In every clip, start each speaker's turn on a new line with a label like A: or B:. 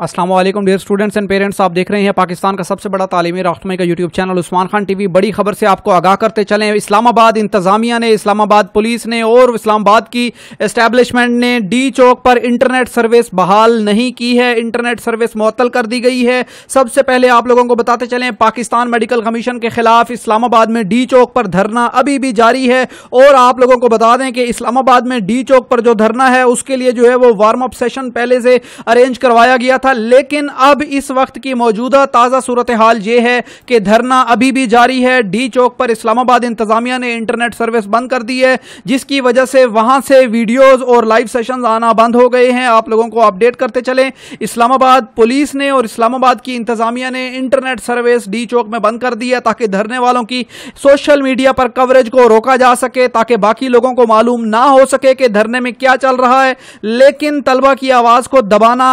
A: Aslam dear students and parents आप देख रहे हैं पाकिस्तान का सबसे बड़ा तालीमी राष्ट्रमय का YouTube channel Usman Khan TV बड़ी खबर से आपको आगाह करते चले इस्लामाबाद इंतजामिया ने इस्लामाबाद पुलिस ने और इस्लामाबाद की एस्टेब्लिशमेंट ने डी चौक पर इंटरनेट सर्विस बहाल नहीं की है इंटरनेट सर्विस मुअतल कर दी गई है सबसे पहले आप लोगों को बताते चले पाकिस्तान मेडिकल कमीशन के खिलाफ इस्लामाबाद में डी चौक पर धरना अभी भी जारी है और आप लोगों को बता दें कि इस्लामाबाद में डी चौक पर जो धरना है उसके लिए जो है वो वार्म अप सेशन पहले से अरेंज करवाया गया था लेकिन अब इस वक्त की मौजूदा ताज़ा सूरत हाल यह है कि धरना अभी भी जारी है डी चौक पर इस्लामाबाद इंतजामिया ने इंटरनेट सर्विस बंद कर दी है जिसकी वजह से वहां से वीडियोज़ और लाइव सेशन आना बंद हो गए हैं आप लोगों को अपडेट करते चले इस्लामाबाद पुलिस ने और इस्लामाबाद की इंतजामिया ने इंटरनेट सर्विस डी चौक में बंद कर दी है ताकि धरने वालों की सोशल मीडिया पर कवरेज को रोका जा सके ताकि बाकी लोगों को मालूम ना हो सके कि धरने में क्या चल रहा है लेकिन तलबा की आवाज को दबाना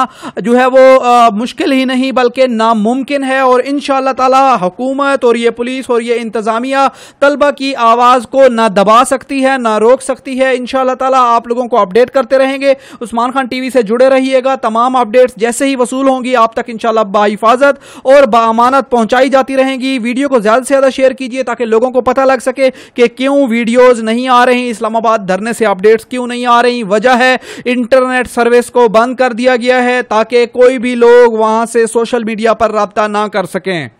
A: जो है वो वो आ, मुश्किल ही नहीं बल्कि नामुमकिन है और इन ताला हुकूमत और ये पुलिस और ये इंतज़ामिया तलबा की आवाज़ को ना दबा सकती है ना रोक सकती है इन ताला आप लोगों को अपडेट करते रहेंगे उस्मान खान टी वी से जुड़े रहिएगा तमाम अपडेट्स जैसे ही वसूल होंगी आप तक इनशाला बाहिफाजत और बामानत पहुंचाई जाती रहेंगी वीडियो को ज़्यादा से ज़्यादा शेयर कीजिए ताकि लोगों को पता लग सके कि क्यों वीडियोज़ नहीं आ रही इस्लामाबाद धरने से अपडेट्स क्यों नहीं आ रही वजह है इंटरनेट सर्विस को बंद कर दिया गया है ताकि कोई कोई भी लोग वहां से सोशल मीडिया पर रबता ना कर सकें